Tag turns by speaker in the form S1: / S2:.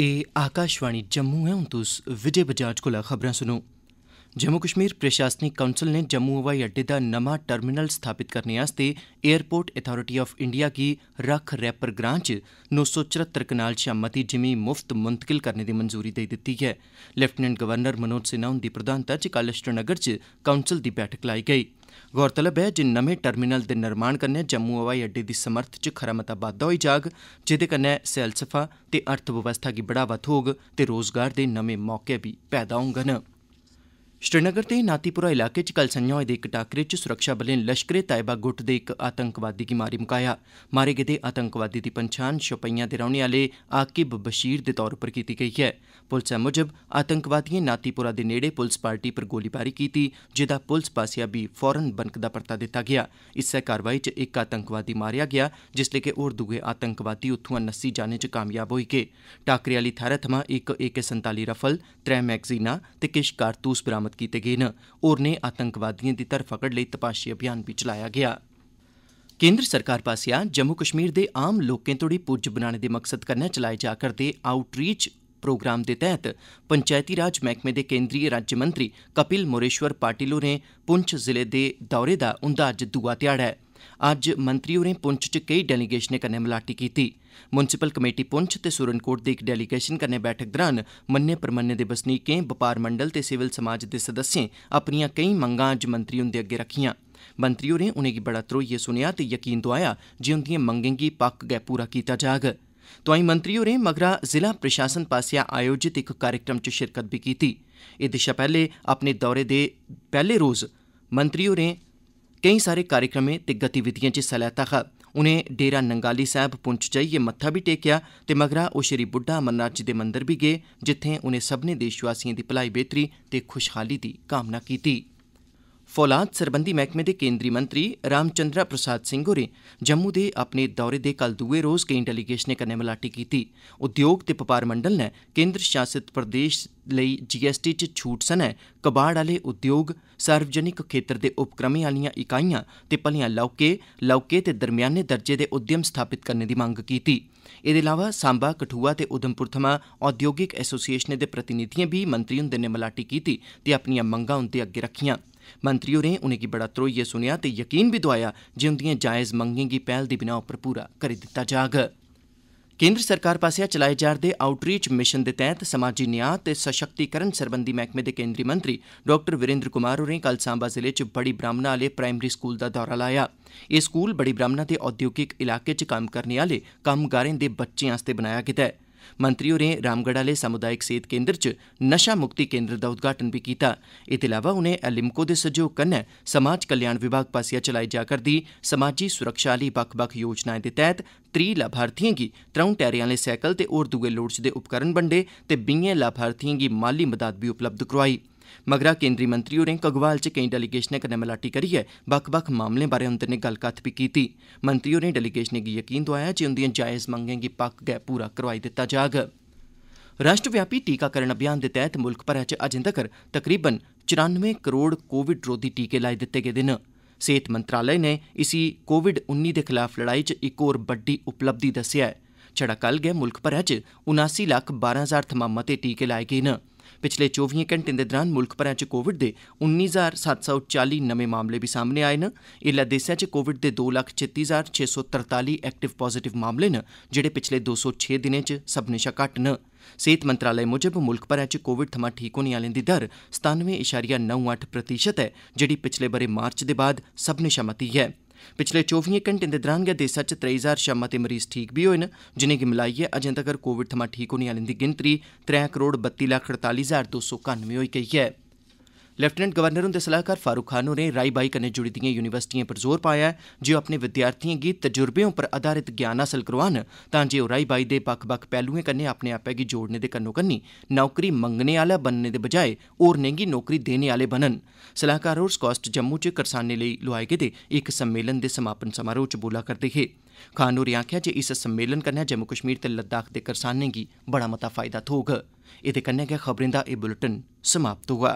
S1: ਇਹ ਆਕਾਸ਼ਵਾਣੀ ਜੰਮੂ ਹੈ ਹੁਣ ਤੁਸ ਵਿਜੇ ਬਜਾਜ ਕੋਲ ਖਬਰਾਂ ਸੁਣੋ ਜੰਮੂ ਕਸ਼ਮੀਰ ਪ੍ਰਸ਼ਾਸਨਿਕ ਕਾਉਂਸਲ ਨੇ ਜੰਮੂ ਹਵਾਈ ਅੱਡੇ ਦਾ ਨਵਾਂ ਟਰਮੀਨਲ ਸਥਾਪਿਤ ਕਰਨੇ ਵਾਸਤੇ 에ਅਰਪੋਰਟ ਅਥਾਰਟੀ ਆਫ ਇੰਡੀਆ ਕੀ ਰਖ ਰੈਪਰ ਗ੍ਰਾਂ 974 ਕਨਾਲ ਸ਼ਮਤੀ ਜਿਮੀ ਮੁਫਤ ਮੁੰਤਕਿਲ ਕਰਨੇ ਦੀ ਮਨਜ਼ੂਰੀ ਦੇ ਦਿੱਤੀ ਹੈ ਲੈਫਟੀਨੈਂਟ ਗਵਰਨਰ ਮਨੋਜ ਸਿਨਹਾ ਦੀ ਪ੍ਰਧਾਨਤਾ ਚ ਕੱਲ ਨਗਰ ਚ ਕਾਉਂਸਲ ਦੀ ਬੈਠਕ ਲਾਈ ਗਈ गौरतलब ऐ जे नमें टर्मिनल दे निर्माण कन्नै जम्मू हवाई अड्डे दी समर्थ च खरा मता बाद्दा होई जाग जेह्दे कन्नै सैलसफा ते अर्थबवस्था गी बढ़ावा थ्होग ते रोजगार दे नमें मौके बी पैदा होंगन श्रीनगर दे नातीपुरा इलाके च कल संझा होए दे इक टाकरे च सुरक्षाबलें लश्कर ए तैयबा गुट दे इक आतंकवादी गी मारी मुकाया मारे गेदे आतंकवादी दी पन्छान शोपियां दे रौहने आह्ले आकिब बशीर दे तौर पर कीती गेई ऐ पुलसै मुजब आतंकवादिएं नातीपुरा दे नेड़े पुलस पार्टी पर गोलीबारी कीती जेह्दा पुलस पासेआ बी फौरन बनकदा परता दित्ता गेआ इस्सै कार्रवाई च इक आतंकवादी मारेआ गेआ जिसलै के होर दुए आतंकवादी उत्थुआं नस्सी जाने च कामयाब होई गे टाकरे आह्ली थाह्रै थमां इक ए के संताली रफल त्रै मैगजीना ते किश कारतूस बरामद बरामद कीते गे न होरनें आतंकवादिएं दी धरफकड़ लेई तपाशी अभियान बी चलाया गेआ केन्द्र सरकार पासेआ जम्मू कश्मीर दे आम लोकें तोहड़ी पुज्ज बनाने दे मकसद कन्नै चलाए जा करदे आउटरीच प्रोग्राम दे तैह्त पंचैती राज मैह्कमे दे केन्द्रीय राज्यमंत्री कपिल मोरेश्वर पाटिल होरें पुंछ जिले दे दौरे दा उंदा अज्ज दूआ ध्याड़ा ऐ अज्ज मंत्री होरें पुंछ च केई डेलीगेशनें कन्नै मलाटी कीती म्यूनसिपल कमेटी पुंछ ते सुरनकोट दी इक डेलीगेशन कन्नै बैठक दौरान मन्ने परमन्ने दे बसनीकें बपार मंडल ते सिविल समाज दे सदस्यें अपनिआं केई मंगां अज्ज मंत्री हुंदे अग्गे रक्खिआं मंत्री होरें उनें'गी बड़ा धरोइयै सुनेआ ते यकीन दोआया जे उंदिएं मंगें गी पक्क गै पूरा कीता जाग तोआई मंत्री होरें मगरा जिला प्रशासन पासेआ आयोजित इक कार्यक्रम च शिरकत बी कीती एह्दे शा पैह्ले अपने दौरे दे पैह्ले रोज मंत्री होरें केई सारे कार्यक्रमें ते गतिविधिएं च हिस्सा लैता हा उनें डेरा नंगाली साहिब पुंछ जाइयै मत्था बी टेकेआ ते मगरा ओह् श्री बुड्ढा अमरनाथ जी दे मंदर बी गे जित्थें उनें सब्मनें देशवासिएं दी भलाई बेहतरी ते खुशहाली दी कामना कीती ऐ फौलाद सरबंधी मैह्कमे दे केन्द्री मंत्री रामचन्द्रा प्रसाद सिंह होरें जम्मू दे अपने दौरे दे कल दुए रोज केई डेलीगेशनें कन्नै मलाटी कीती उद्योग ते बपार मंडल नै केन्द्र शासित प्रदेश लेई जीएसटी च छूट सने कबाड़ आह्ले उद्योग सार्वजनिक खेत्तर दे उपक्रमें आह्लियां इकाइयां ते भलेआं लौह्के लौह्के ते दरम्याने दर्जे दे उद्यम स्थापित करने दी मंग कीती एह्दे अलावा सांबा कठुआ ते उधमपुर थमां औद्योगिक एसोसिएशनें दे प्रतिनिधिएं बी मंत्री हुंदे नै मलाटी कीती ते अपनिआं मंगां उंदे अग्गे रक्खिआं मंत्री होरें उनेंगी बड़ा त्रोइयै सुनेआ ते यकीन बी दोआया जे उंदिएं जायज़ मंगें गी पैहल दी बिनाह उप्पर पूरा करी दित्ता जाग केन्द्र सरकार पासेआ चलाए जा'रदे आउटरीच मिशन दे तैह्त समाजी न्याय ते सशक्तिकरण सरबंधी मैह्कमे दे केन्द्री मंत्री डाक्टर वीरेन्द्र कुमार होरें कल सांबा जिले च बड़ी ब्राह्मणा आह्ले प्राइमरी स्कूल दा दौरा लाया एह् स्कूल बड़ी ब्राह्मणा दे औद्योगिक इलाके च कम्म करने आह्ले कम्मगारें दे बच्चें आस्तै बनाया गेदा ऐ मंत्री होरें रामगढ़ आह्ले सामुदायिक सेह्त केन्द्र च नशा मुक्ति केन्द्र दा उद्घाटन बी कीता एह्दे अलावा उनें एलिम्को दे सैह्योग कन्नै समाज कल्याण विभाग पास्सेआ चलाई जा करदी समाजी सुरक्षा आह्ली बक्ख बक्ख योजनाएं दे तैह्त त्रीह् लाभार्थिएं गी त्रौं टैरें आह्ले सैकल ते होर दुए लोड़चदे उपकरण बंडे ते बीएं लाभार्थिएं गी माली मदाद बी उपलब्ध करोआई मगरा केन्द्री मंत्री होरें घगवाल च केई डेलीगेशनें कन्नै मलाटी करियै बक्ख बक्ख मामलें बारै उंदे नै गल्लकत्थ बी कीती मंत्री होरें डेलीगेशनें गी यकीन दोआया जे उंदिएं जायज मंगें गी पक्क गै पूरा करोआई दित्ता जाग राष्ट्रव्यापी टीकाकरण अभियान दे तैह्त मुल्ख भरै च अजें तक्कर तकरीबन चरानवे करोड़ कोविड रोधी टीके लाए दित्ते गेदे न सेहत मंत्रालय नै इसी कोविड उन्नी दे खलाफ लड़ाई च इक होर बड्डी उपलब्धि दस्सेआ ऐ छड़ा कल गै मुल्ख भरै च उनासी लक्ख बारां हजार थमां मते टीके लाए गे न पिछले 24 घैंटें दे दौरान मुल्ख भरै च कोविड दे उन्नी हजार सत्त सौ चाली नमें मामले बी सामने आए न ऐल्लै देसै च कोविड दे दो लक्ख छत्ती हजार छे सौ तरताली एक्टिव पाजिटिव मामले न जेड़े पिछले दो सौ छे दिनें च सब्मनें शा घट्ट न सेहत मंत्रालय मुजब मुल्ख भरै च कोविड थमां ठीक होने आह्लें दी दर सतानवे इशारिया नौ अट्ठ प्रतिशत ऐ जेहड़ी पिछले ब'रे मार्च दे बाद सब्मनें शा मती ऐ पिछले चौबिएं घंटें दे दरान गै देसै च त्रेई ज्हार शा मते मरीज ठीक बी होए न जिनेंगी मलाइयै अजें तगर कोविड थमां ठीक होने आलें दी गिनतरी त्रै करोड़ बत्ती लक्ख अड़ताली ज्हार दो सौ कानुए होई गेई ऐ लेफ्टिनेंट गवर्नर हुंदे सलाहकार फारूक खान होरें राई बाई कन्नै जुड़ी दिएं यूनिवर्सिटिएं पर जोर पाया है जे ओह् अपने विद्यार्थिएं गी तजुर्बे पर आधारित ज्ञान हासल करोआन जे ओह् राई बाई दे बक्ख बक्ख पहलुएं कन्नै अपने आपै गी जोड़ने दे कन्नो कन्नी नौकरी मंगने आह्ला बनने दे बजाय होरनें गी नौकरी देने आह्ले बनन सलाहकार होर स्कास्ट जम्मू च करसानें लेई लोआए गेदे इक सम्मेलन दे समापन समारोह च बोला करदे हे खान होरें आखेआ जे इस सम्मेलन कन्नै जम्मू कश्मीर ते लद्दाख दे करसानें गी बड़ा मता फायदा थ्होग एह्दे कन्नै गै खबरें दा एह् बुलेटिन समाप्त होआ